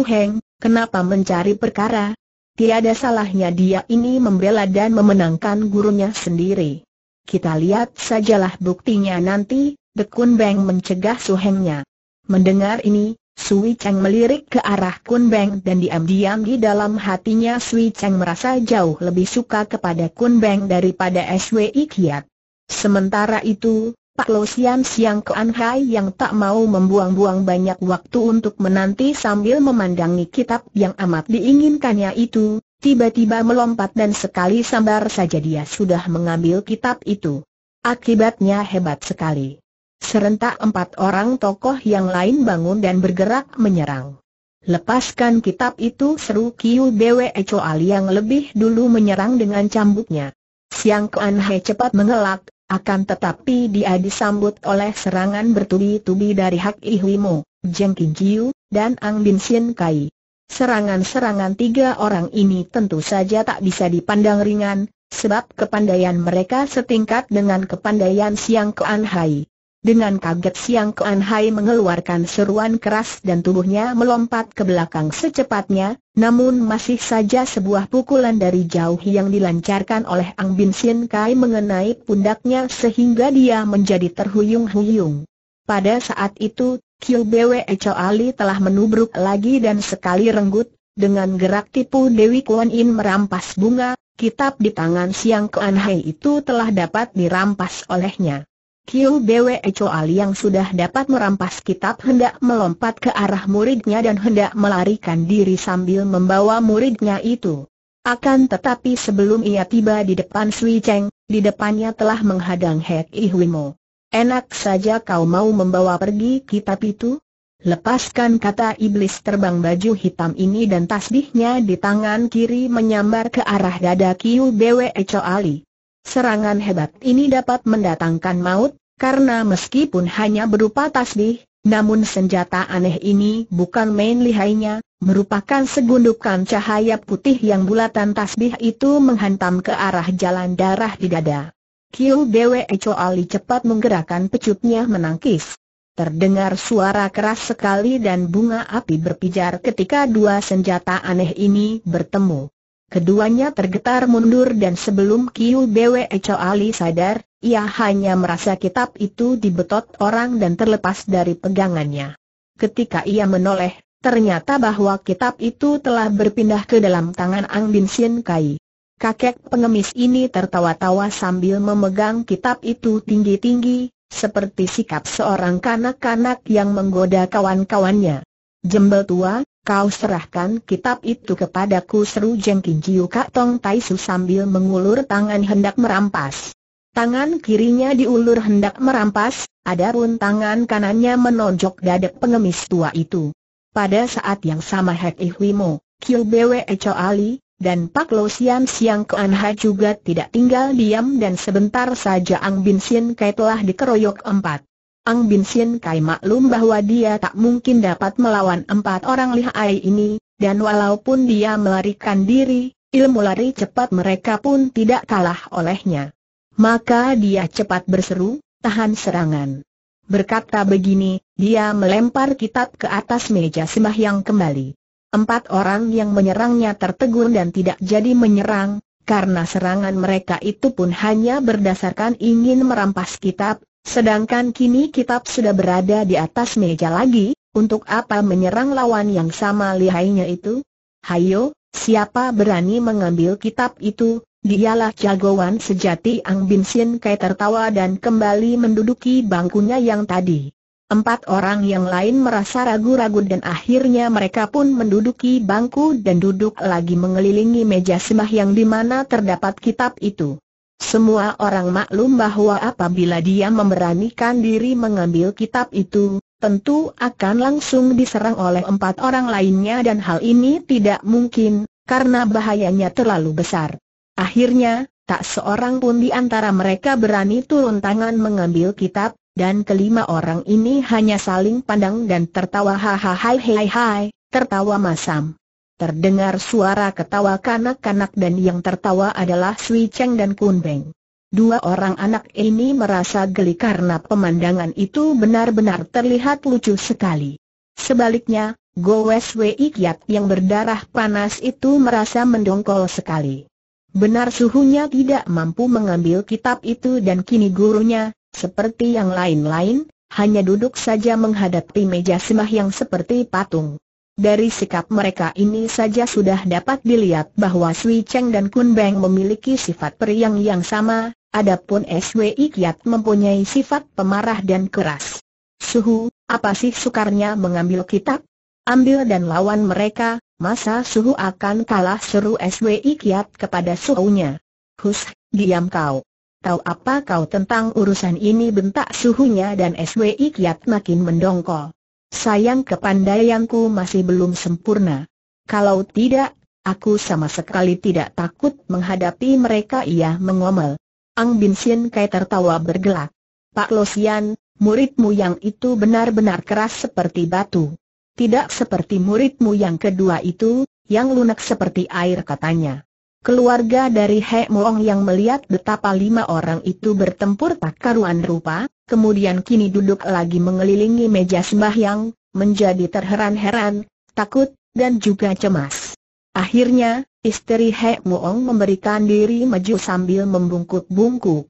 Heng, kenapa mencari perkara? Tiada salahnya dia ini membela dan memenangkan gurunya sendiri. Kita lihat sajalah buktinya nanti, Dekun Beng mencegah suhengnya. Mendengar ini, Sui Cheng melirik ke arah Kun Beng dan diam-diam di dalam hatinya Sui Cheng merasa jauh lebih suka kepada Kun Beng daripada SWI Kiat. Sementara itu, Pak Lo Sian Siang Kuan Hai yang tak mau membuang-buang banyak waktu untuk menanti sambil memandangi kitab yang amat diinginkannya itu, tiba-tiba melompat dan sekali sambar saja dia sudah mengambil kitab itu. Akibatnya hebat sekali. Serentak empat orang tokoh yang lain bangun dan bergerak menyerang. Lepaskan kitab itu seru Kiu Bwe Choali yang lebih dulu menyerang dengan cambuknya. Siang Kuan He cepat mengelak, akan tetapi dia disambut oleh serangan bertubi-tubi dari Hak Ihwimu, Jeng King Kiu, dan Ang Bin Sien Kai. Serangan-serangan tiga orang ini tentu saja tak bisa dipandang ringan, sebab kepandaian mereka setingkat dengan kepandaian Siang Kuan Hai. Dengan kaget Siang Kuan Hai mengeluarkan seruan keras dan tubuhnya melompat ke belakang secepatnya, namun masih saja sebuah pukulan dari jauh yang dilancarkan oleh Ang Bin Sin Kai mengenai pundaknya sehingga dia menjadi terhuyung-huyung. Pada saat itu, Kiu Bwe Ali telah menubruk lagi dan sekali renggut, dengan gerak tipu Dewi Kuan Yin merampas bunga, kitab di tangan Siang Kuan Hai itu telah dapat dirampas olehnya. Kiu Bwe Ali yang sudah dapat merampas kitab hendak melompat ke arah muridnya dan hendak melarikan diri sambil membawa muridnya itu. Akan tetapi sebelum ia tiba di depan Sui Cheng, di depannya telah menghadang Hek Ihwimo. Enak saja kau mau membawa pergi kitab itu? Lepaskan kata iblis terbang baju hitam ini dan tasbihnya di tangan kiri menyambar ke arah dada Kiu Bwe Ali. Serangan hebat ini dapat mendatangkan maut, karena meskipun hanya berupa tasbih, namun senjata aneh ini bukan main lihainya, merupakan segundukan cahaya putih yang bulatan tasbih itu menghantam ke arah jalan darah di dada. Kiu Bwe Ali cepat menggerakkan pecutnya menangkis. Terdengar suara keras sekali dan bunga api berpijar ketika dua senjata aneh ini bertemu. Keduanya tergetar mundur dan sebelum Kiu Bwe Ali sadar, ia hanya merasa kitab itu dibetot orang dan terlepas dari pegangannya. Ketika ia menoleh, ternyata bahwa kitab itu telah berpindah ke dalam tangan Ang Bin Sien Kai. Kakek pengemis ini tertawa-tawa sambil memegang kitab itu tinggi-tinggi, seperti sikap seorang kanak-kanak yang menggoda kawan-kawannya. Jembel tua, kau serahkan kitab itu kepadaku seru jengking Jiu Kak Tong Tai Su sambil mengulur tangan hendak merampas. Tangan kirinya diulur hendak merampas, ada pun tangan kanannya menonjok dada pengemis tua itu. Pada saat yang sama Hek Ihwimo, Kiu Bwe Echo Ali, dan Pak Lo Sian Siang Kuan Ha juga tidak tinggal diam dan sebentar saja Ang Bin Sien Kai telah dikeroyok empat. Ang Bin Sien Kai maklum bahwa dia tak mungkin dapat melawan empat orang lihai ini, dan walaupun dia melarikan diri, ilmu lari cepat mereka pun tidak kalah olehnya. Maka dia cepat berseru, tahan serangan. Berkata begini, dia melempar kitab ke atas meja sembahyang kembali. Empat orang yang menyerangnya tertegun dan tidak jadi menyerang, karena serangan mereka itu pun hanya berdasarkan ingin merampas kitab, sedangkan kini kitab sudah berada di atas meja lagi, untuk apa menyerang lawan yang sama lihainya itu? Hayo, siapa berani mengambil kitab itu? Dialah jagoan sejati Ang Bin Sin Kai tertawa dan kembali menduduki bangkunya yang tadi. Empat orang yang lain merasa ragu-ragu dan akhirnya mereka pun menduduki bangku dan duduk lagi mengelilingi meja semah yang di mana terdapat kitab itu. Semua orang maklum bahwa apabila dia memberanikan diri mengambil kitab itu, tentu akan langsung diserang oleh empat orang lainnya dan hal ini tidak mungkin, karena bahayanya terlalu besar. Akhirnya, tak seorang pun di antara mereka berani turun tangan mengambil kitab, dan kelima orang ini hanya saling pandang dan tertawa hahaha hai hai, tertawa masam. Terdengar suara ketawa kanak-kanak dan yang tertawa adalah Sui Cheng dan Kun Beng. Dua orang anak ini merasa geli karena pemandangan itu benar-benar terlihat lucu sekali. Sebaliknya, Go Wei Kiat yang berdarah panas itu merasa mendongkol sekali. Benar suhunya tidak mampu mengambil kitab itu dan kini gurunya, seperti yang lain-lain, hanya duduk saja menghadapi meja semah yang seperti patung. Dari sikap mereka ini saja sudah dapat dilihat bahwa Sui Cheng dan Kun Beng memiliki sifat periang yang sama, adapun SWI Kiat mempunyai sifat pemarah dan keras. Suhu, apa sih sukarnya mengambil kitab? Ambil dan lawan mereka, masa Suhu akan kalah seru SWI Kiat kepada Suhunya. Hus, diam kau. Tahu apa kau tentang urusan ini bentak suhunya dan SWI kiat makin mendongkol. Sayang kepandaianku masih belum sempurna. Kalau tidak, aku sama sekali tidak takut menghadapi mereka ia mengomel. Ang Bin Sien Kai tertawa bergelak. Pak Losian, muridmu yang itu benar-benar keras seperti batu. Tidak seperti muridmu yang kedua itu, yang lunak seperti air katanya. Keluarga dari He Moong yang melihat betapa lima orang itu bertempur tak karuan rupa, kemudian kini duduk lagi mengelilingi meja sembahyang, menjadi terheran-heran, takut, dan juga cemas. Akhirnya, istri He Moong memberikan diri maju sambil membungkuk-bungkuk.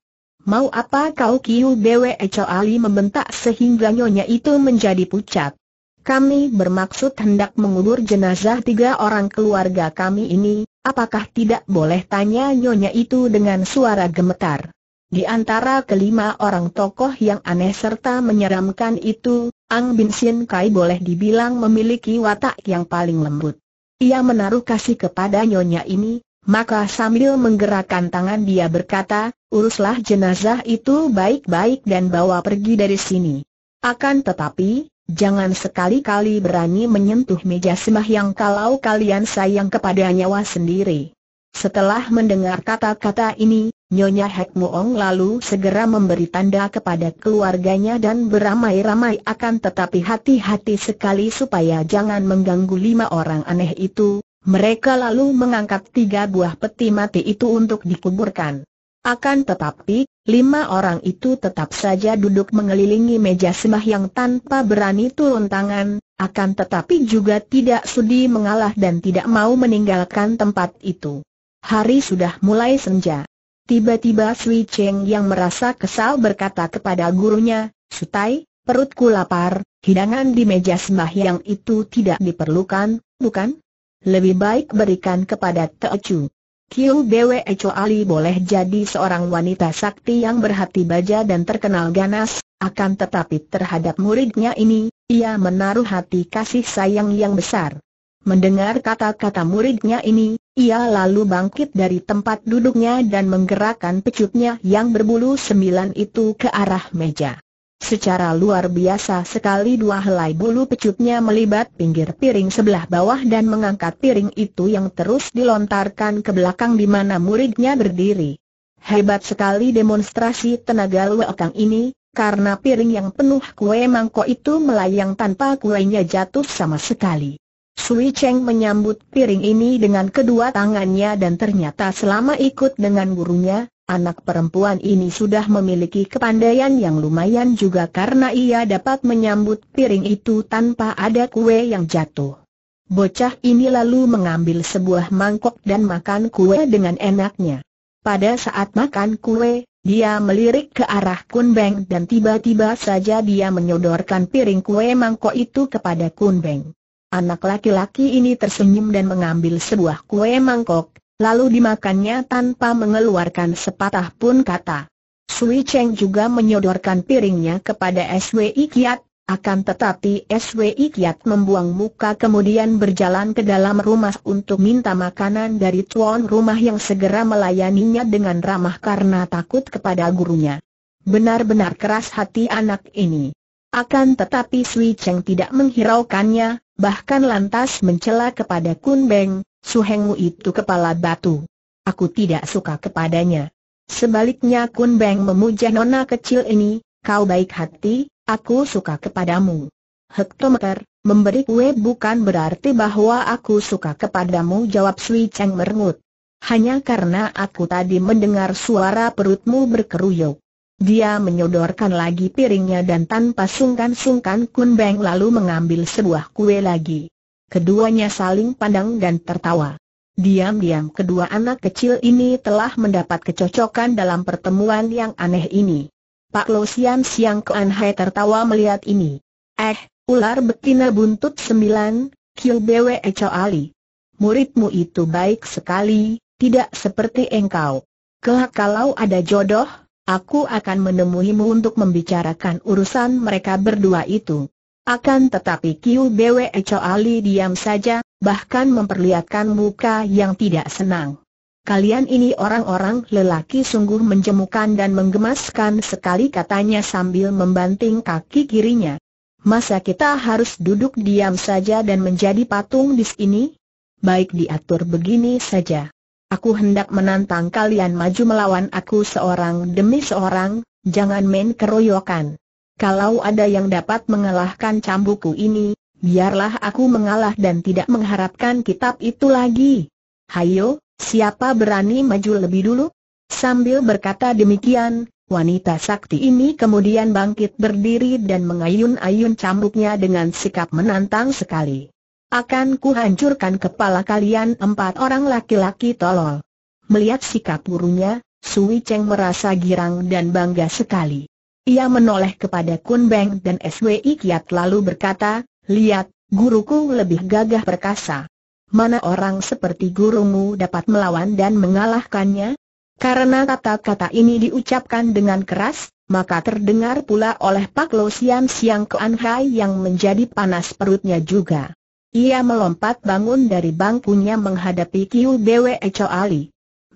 Mau apa kau Kiu Bwe Ali membentak sehingga nyonya itu menjadi pucat. Kami bermaksud hendak mengubur jenazah tiga orang keluarga kami ini, Apakah tidak boleh tanya nyonya itu dengan suara gemetar? Di antara kelima orang tokoh yang aneh serta menyeramkan itu, Ang Bin Sin Kai boleh dibilang memiliki watak yang paling lembut. Ia menaruh kasih kepada nyonya ini, maka sambil menggerakkan tangan dia berkata, uruslah jenazah itu baik-baik dan bawa pergi dari sini. Akan tetapi, Jangan sekali-kali berani menyentuh meja sembahyang kalau kalian sayang kepada nyawa sendiri. Setelah mendengar kata-kata ini, Nyonya Hek Muong lalu segera memberi tanda kepada keluarganya dan beramai-ramai akan tetapi hati-hati sekali supaya jangan mengganggu lima orang aneh itu. Mereka lalu mengangkat tiga buah peti mati itu untuk dikuburkan. Akan tetapi, Lima orang itu tetap saja duduk mengelilingi meja sembah yang tanpa berani turun tangan, akan tetapi juga tidak sudi mengalah dan tidak mau meninggalkan tempat itu. Hari sudah mulai senja. Tiba-tiba Sui Cheng yang merasa kesal berkata kepada gurunya, Sutai, perutku lapar, hidangan di meja sembah yang itu tidak diperlukan, bukan? Lebih baik berikan kepada Teo Chu." Kiu Bwe Echo Ali boleh jadi seorang wanita sakti yang berhati baja dan terkenal ganas, akan tetapi terhadap muridnya ini, ia menaruh hati kasih sayang yang besar. Mendengar kata-kata muridnya ini, ia lalu bangkit dari tempat duduknya dan menggerakkan pecutnya yang berbulu sembilan itu ke arah meja. Secara luar biasa sekali dua helai bulu pecutnya melibat pinggir piring sebelah bawah dan mengangkat piring itu yang terus dilontarkan ke belakang di mana muridnya berdiri. Hebat sekali demonstrasi tenaga luakang ini, karena piring yang penuh kue mangkok itu melayang tanpa kuenya jatuh sama sekali. Sui Cheng menyambut piring ini dengan kedua tangannya dan ternyata selama ikut dengan gurunya, Anak perempuan ini sudah memiliki kepandaian yang lumayan juga karena ia dapat menyambut piring itu tanpa ada kue yang jatuh. Bocah ini lalu mengambil sebuah mangkok dan makan kue dengan enaknya. Pada saat makan kue, dia melirik ke arah Kunbeng dan tiba-tiba saja dia menyodorkan piring kue mangkok itu kepada Kunbeng. Anak laki-laki ini tersenyum dan mengambil sebuah kue mangkok, lalu dimakannya tanpa mengeluarkan sepatah pun kata. Sui Cheng juga menyodorkan piringnya kepada SWI Kiat, akan tetapi SWI Kiat membuang muka kemudian berjalan ke dalam rumah untuk minta makanan dari tuan rumah yang segera melayaninya dengan ramah karena takut kepada gurunya. Benar-benar keras hati anak ini. Akan tetapi Sui Cheng tidak menghiraukannya, bahkan lantas mencela kepada Kun Beng, Su itu kepala batu. Aku tidak suka kepadanya. Sebaliknya Kun Beng memuja nona kecil ini, kau baik hati, aku suka kepadamu. Hektometer, memberi kue bukan berarti bahwa aku suka kepadamu jawab Sui Cheng merengut. Hanya karena aku tadi mendengar suara perutmu berkeruyuk. Dia menyodorkan lagi piringnya dan tanpa sungkan-sungkan Kun Beng lalu mengambil sebuah kue lagi. Keduanya saling pandang dan tertawa. Diam-diam kedua anak kecil ini telah mendapat kecocokan dalam pertemuan yang aneh ini. Pak Lo Sian Siang Kuan Hai tertawa melihat ini. Eh, ular betina buntut sembilan, Kiu Bwe Ali. Muridmu itu baik sekali, tidak seperti engkau. Kelak kalau ada jodoh, aku akan menemuimu untuk membicarakan urusan mereka berdua itu. Akan tetapi Kiu Bwe Ali diam saja, bahkan memperlihatkan muka yang tidak senang. Kalian ini orang-orang lelaki sungguh menjemukan dan menggemaskan sekali katanya sambil membanting kaki kirinya. Masa kita harus duduk diam saja dan menjadi patung di sini? Baik diatur begini saja. Aku hendak menantang kalian maju melawan aku seorang demi seorang, jangan main keroyokan. Kalau ada yang dapat mengalahkan cambuku ini, biarlah aku mengalah dan tidak mengharapkan kitab itu lagi. Hayo, siapa berani maju lebih dulu? Sambil berkata demikian, Wanita sakti ini kemudian bangkit berdiri dan mengayun-ayun cambuknya dengan sikap menantang sekali. Akan kuhancurkan kepala kalian empat orang laki-laki tolol. Melihat sikap burunya, Sui Cheng merasa girang dan bangga sekali. Ia menoleh kepada Kun Beng dan SWI Kiat lalu berkata, Lihat, guruku lebih gagah perkasa. Mana orang seperti gurumu dapat melawan dan mengalahkannya? Karena kata-kata ini diucapkan dengan keras, maka terdengar pula oleh Pak Lo Sian Siang Kuan Hai yang menjadi panas perutnya juga. Ia melompat bangun dari bangkunya menghadapi Kiu Bwe Cho Ali.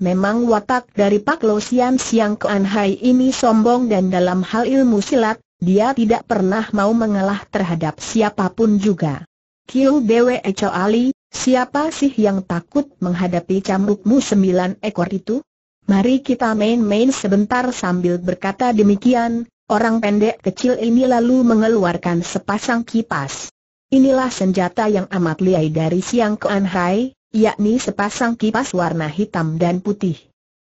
Memang watak dari Pak Lo Sian Siang Kuan Hai ini sombong dan dalam hal ilmu silat, dia tidak pernah mau mengalah terhadap siapapun juga. Kiu Dewe Cho Ali, siapa sih yang takut menghadapi camukmu sembilan ekor itu? Mari kita main-main sebentar sambil berkata demikian, orang pendek kecil ini lalu mengeluarkan sepasang kipas. Inilah senjata yang amat liai dari Siang Kuan Hai, yakni sepasang kipas warna hitam dan putih.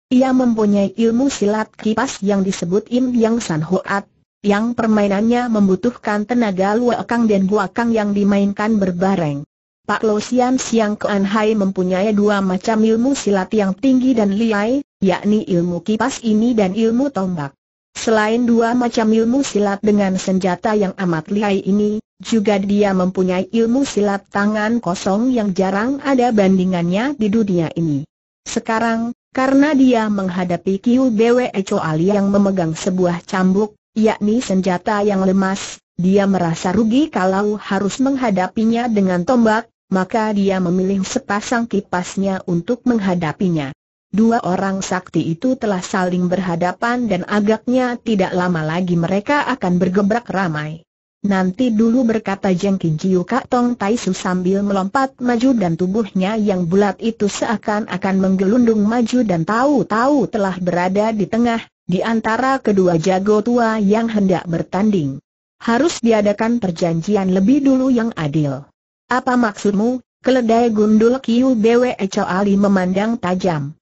Ia mempunyai ilmu silat kipas yang disebut Im Yang San Hoat, yang permainannya membutuhkan tenaga luar luakang dan buakang yang dimainkan berbareng. Pak Lo Sian Siang Kuan Hai mempunyai dua macam ilmu silat yang tinggi dan liai, yakni ilmu kipas ini dan ilmu tombak. Selain dua macam ilmu silat dengan senjata yang amat lihai ini, juga dia mempunyai ilmu silat tangan kosong yang jarang ada bandingannya di dunia ini. Sekarang, karena dia menghadapi Kiu Bwe Ali yang memegang sebuah cambuk, yakni senjata yang lemas, dia merasa rugi kalau harus menghadapinya dengan tombak, maka dia memilih sepasang kipasnya untuk menghadapinya. Dua orang sakti itu telah saling berhadapan dan agaknya tidak lama lagi mereka akan bergebrak ramai. Nanti dulu berkata Jengkin Ciu Kak Tong Tai Su sambil melompat maju dan tubuhnya yang bulat itu seakan-akan menggelundung maju dan tahu-tahu telah berada di tengah, di antara kedua jago tua yang hendak bertanding. Harus diadakan perjanjian lebih dulu yang adil. Apa maksudmu? Keledai gundul Kiu Bwe Choali memandang tajam.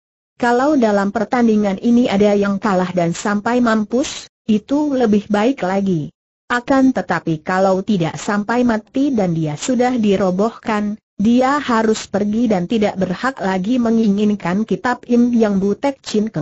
Kalau dalam pertandingan ini ada yang kalah dan sampai mampus, itu lebih baik lagi. Akan tetapi kalau tidak sampai mati dan dia sudah dirobohkan, dia harus pergi dan tidak berhak lagi menginginkan kitab Im yang Butek Chin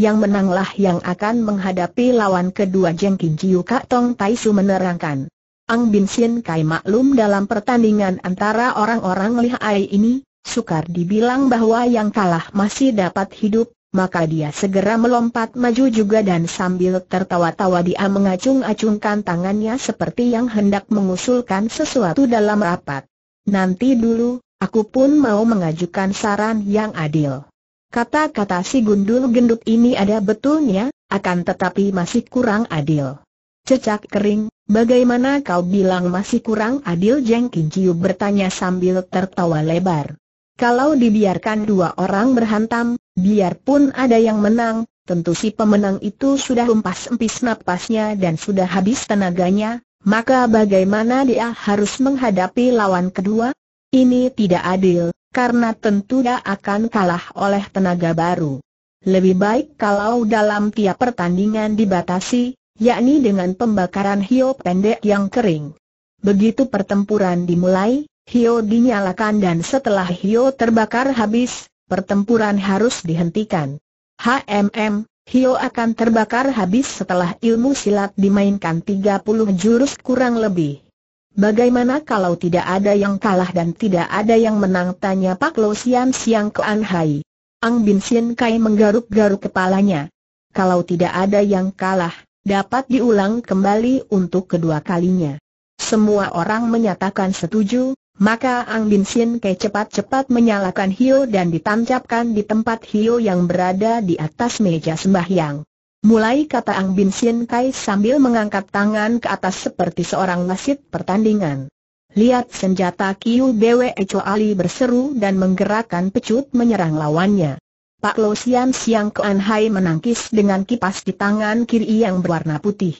Yang menanglah yang akan menghadapi lawan kedua Jeng Kin Jiu Kak Tong Tai Su menerangkan. Ang Bin Sin Kai maklum dalam pertandingan antara orang-orang lihai ini, sukar dibilang bahwa yang kalah masih dapat hidup, maka dia segera melompat maju juga dan sambil tertawa-tawa dia mengacung-acungkan tangannya seperti yang hendak mengusulkan sesuatu dalam rapat. Nanti dulu, aku pun mau mengajukan saran yang adil. Kata-kata si gundul gendut ini ada betulnya, akan tetapi masih kurang adil. Cecak kering, bagaimana kau bilang masih kurang adil Jeng Kinciu bertanya sambil tertawa lebar. Kalau dibiarkan dua orang berhantam, biarpun ada yang menang, tentu si pemenang itu sudah lumpas empis napasnya dan sudah habis tenaganya, maka bagaimana dia harus menghadapi lawan kedua? Ini tidak adil, karena tentu dia akan kalah oleh tenaga baru. Lebih baik kalau dalam tiap pertandingan dibatasi, yakni dengan pembakaran hiu pendek yang kering. Begitu pertempuran dimulai, Hio dinyalakan dan setelah Hio terbakar habis, pertempuran harus dihentikan. HMM, Hio akan terbakar habis setelah ilmu silat dimainkan 30 jurus kurang lebih. Bagaimana kalau tidak ada yang kalah dan tidak ada yang menang? Tanya Pak Lo Sian Siang ke An Hai. Ang Bin Sien Kai menggaruk-garuk kepalanya. Kalau tidak ada yang kalah, dapat diulang kembali untuk kedua kalinya. Semua orang menyatakan setuju, maka Ang Bin Sin Ke cepat-cepat menyalakan hiu dan ditancapkan di tempat hiu yang berada di atas meja sembahyang. Mulai kata Ang Bin Sin Kai sambil mengangkat tangan ke atas seperti seorang wasit pertandingan. Lihat senjata Kiu Bwe Echo Ali berseru dan menggerakkan pecut menyerang lawannya. Pak Lo Sian Siang Kuan Hai menangkis dengan kipas di tangan kiri yang berwarna putih.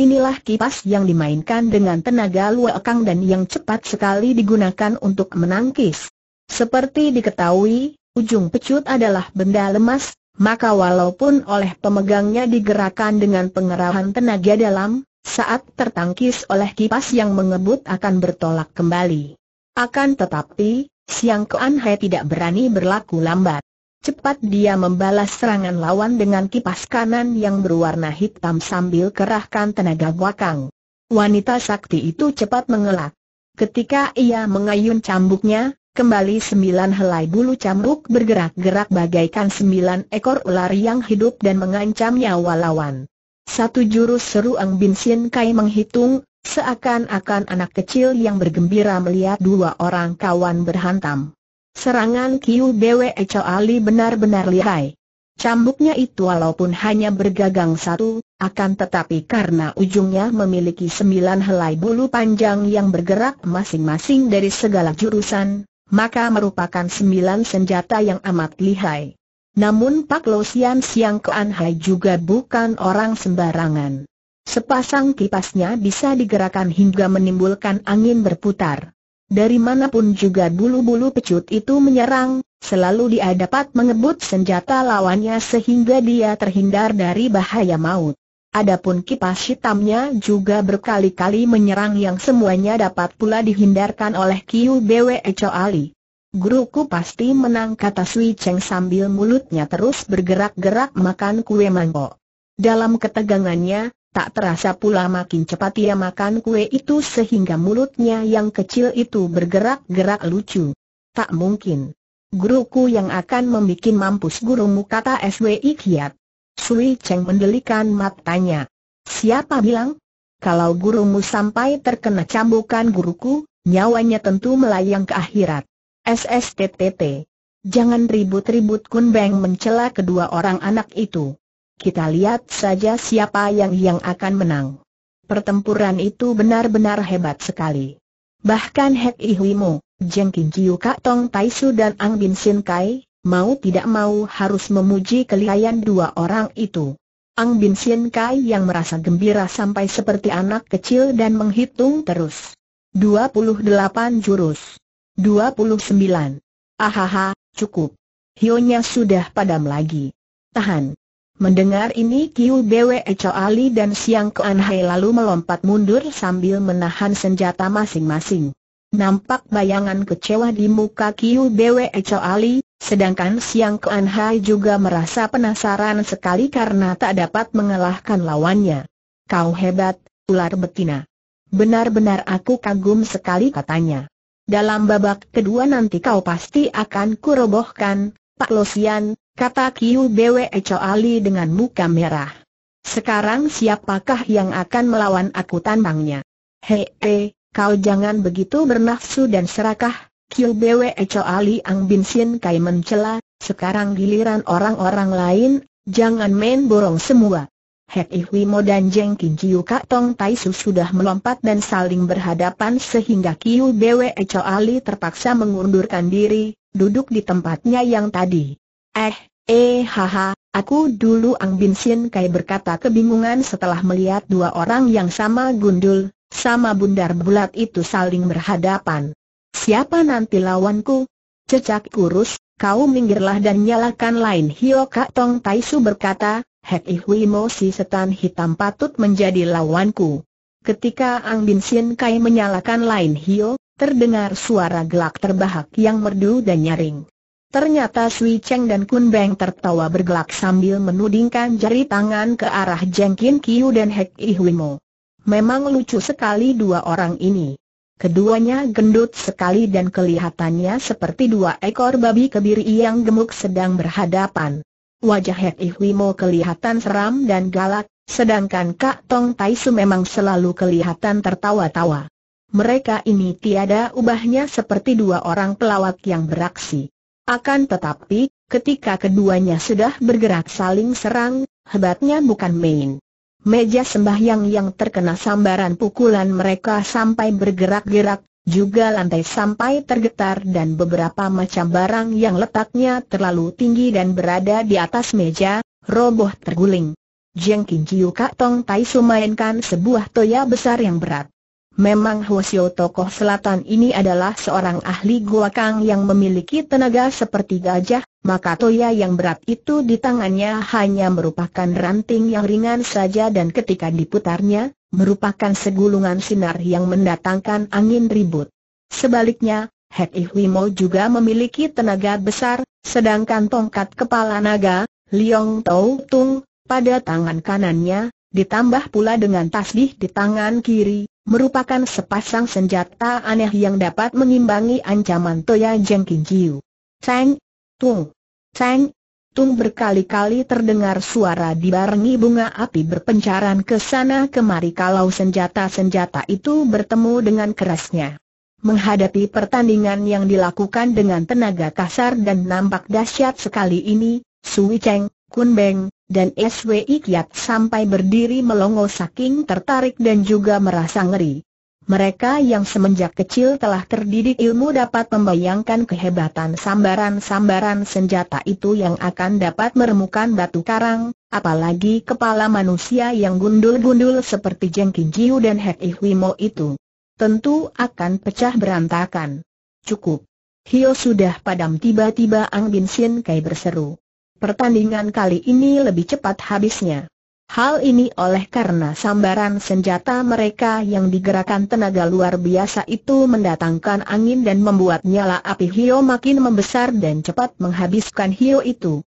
Inilah kipas yang dimainkan dengan tenaga kang dan yang cepat sekali digunakan untuk menangkis. Seperti diketahui, ujung pecut adalah benda lemas, maka walaupun oleh pemegangnya digerakkan dengan pengerahan tenaga dalam, saat tertangkis oleh kipas yang mengebut akan bertolak kembali. Akan tetapi, Siang Kuan Hai tidak berani berlaku lambat. Cepat dia membalas serangan lawan dengan kipas kanan yang berwarna hitam sambil kerahkan tenaga wakang. Wanita sakti itu cepat mengelak. Ketika ia mengayun cambuknya, kembali sembilan helai bulu cambuk bergerak-gerak bagaikan sembilan ekor ular yang hidup dan mengancam nyawa lawan. Satu jurus seru Ang Bin Sin Kai menghitung, seakan-akan anak kecil yang bergembira melihat dua orang kawan berhantam. Serangan Kiu Bwe Ali benar-benar lihai. Cambuknya itu walaupun hanya bergagang satu, akan tetapi karena ujungnya memiliki sembilan helai bulu panjang yang bergerak masing-masing dari segala jurusan, maka merupakan sembilan senjata yang amat lihai. Namun Pak Lo Sian Siang Kean Hai juga bukan orang sembarangan. Sepasang kipasnya bisa digerakkan hingga menimbulkan angin berputar. Dari manapun juga bulu-bulu pecut itu menyerang, selalu dia dapat mengebut senjata lawannya sehingga dia terhindar dari bahaya maut. Adapun kipas hitamnya juga berkali-kali menyerang yang semuanya dapat pula dihindarkan oleh Kiu Bwe Ali. Guruku pasti menang kata Sui Cheng sambil mulutnya terus bergerak-gerak makan kue mangkok. Dalam ketegangannya, Tak terasa pula makin cepat ia makan kue itu sehingga mulutnya yang kecil itu bergerak-gerak lucu. Tak mungkin. Guruku yang akan membuat mampus gurumu kata SWI Kiat. Sui Cheng mendelikan matanya. Siapa bilang? Kalau gurumu sampai terkena cambukan guruku, nyawanya tentu melayang ke akhirat. SSTTT. Jangan ribut-ribut Kun Beng mencela kedua orang anak itu. Kita lihat saja siapa yang yang akan menang. Pertempuran itu benar-benar hebat sekali. Bahkan Hek Ihuimu, Jeng Kin Jiu Kak Tong Tai Su dan Ang Bin Sin Kai, mau tidak mau harus memuji kelihayan dua orang itu. Ang Bin Sin Kai yang merasa gembira sampai seperti anak kecil dan menghitung terus. 28 jurus. 29. Ahaha, cukup. Hionya sudah padam lagi. Tahan. Mendengar ini Kiu Bwe Echo Ali dan Siang Kuan Hai lalu melompat mundur sambil menahan senjata masing-masing. Nampak bayangan kecewa di muka Kiu Bwe Echo Ali, sedangkan Siang Kuan Hai juga merasa penasaran sekali karena tak dapat mengalahkan lawannya. Kau hebat, ular betina. Benar-benar aku kagum sekali katanya. Dalam babak kedua nanti kau pasti akan kurobohkan, Pak Losian, kata Kiu Bwe Ali dengan muka merah. Sekarang siapakah yang akan melawan aku tantangnya? Hei, kau jangan begitu bernafsu dan serakah, Kiu Bwe Ali Ang Bin Sin Kai mencela, sekarang giliran orang-orang lain, jangan main borong semua. Hek Ihwimo dan Jeng Kin Kiu Kak Tong Tai Su sudah melompat dan saling berhadapan sehingga Kiu Bwe Ali terpaksa mengundurkan diri, duduk di tempatnya yang tadi. Eh, eh haha, aku dulu Ang Bin Sin Kai berkata kebingungan setelah melihat dua orang yang sama gundul, sama bundar bulat itu saling berhadapan. Siapa nanti lawanku? Cecak kurus, kau minggirlah dan nyalakan lain Hio Kak Tong Tai Su berkata, Hek Ihui Mo si setan hitam patut menjadi lawanku. Ketika Ang Bin Sin Kai menyalakan lain Hio, terdengar suara gelak terbahak yang merdu dan nyaring. Ternyata Sui Cheng dan Kun Beng tertawa bergelak sambil menudingkan jari tangan ke arah Jeng Kin Kiu dan Hek Ihwimo. Memang lucu sekali dua orang ini. Keduanya gendut sekali dan kelihatannya seperti dua ekor babi kebiri yang gemuk sedang berhadapan. Wajah Hek Ihwimo kelihatan seram dan galak, sedangkan Kak Tong Tai memang selalu kelihatan tertawa-tawa. Mereka ini tiada ubahnya seperti dua orang pelawak yang beraksi. Akan tetapi, ketika keduanya sudah bergerak saling serang, hebatnya bukan main. Meja sembahyang yang terkena sambaran pukulan mereka sampai bergerak-gerak, juga lantai sampai tergetar dan beberapa macam barang yang letaknya terlalu tinggi dan berada di atas meja, roboh terguling. Jeng Kin Chiu Kak Tong Tai mainkan sebuah toya besar yang berat. Memang Huosio tokoh selatan ini adalah seorang ahli gua kang yang memiliki tenaga seperti gajah, maka toya yang berat itu di tangannya hanya merupakan ranting yang ringan saja dan ketika diputarnya, merupakan segulungan sinar yang mendatangkan angin ribut. Sebaliknya, Het Ihwimo juga memiliki tenaga besar, sedangkan tongkat kepala naga, Liong Tau Tung, pada tangan kanannya, ditambah pula dengan tasbih di tangan kiri, merupakan sepasang senjata aneh yang dapat mengimbangi ancaman Toya Jengking Jiu. Ceng, tung, ceng, tung berkali-kali terdengar suara dibarengi bunga api berpencaran ke sana kemari kalau senjata-senjata itu bertemu dengan kerasnya. Menghadapi pertandingan yang dilakukan dengan tenaga kasar dan nampak dahsyat sekali ini, Sui Cheng, Kun Beng, dan SWI Kiat sampai berdiri melongo saking tertarik dan juga merasa ngeri. Mereka yang semenjak kecil telah terdidik ilmu dapat membayangkan kehebatan sambaran-sambaran senjata itu yang akan dapat meremukan batu karang, apalagi kepala manusia yang gundul-gundul seperti Jengkin Jiu dan Hek Ihwimo itu. Tentu akan pecah berantakan. Cukup. Hio sudah padam tiba-tiba Ang Bin Sin Kai berseru. Pertandingan kali ini lebih cepat habisnya. Hal ini oleh karena sambaran senjata mereka yang digerakkan tenaga luar biasa itu mendatangkan angin dan membuat nyala api Hio makin membesar dan cepat menghabiskan Hio itu.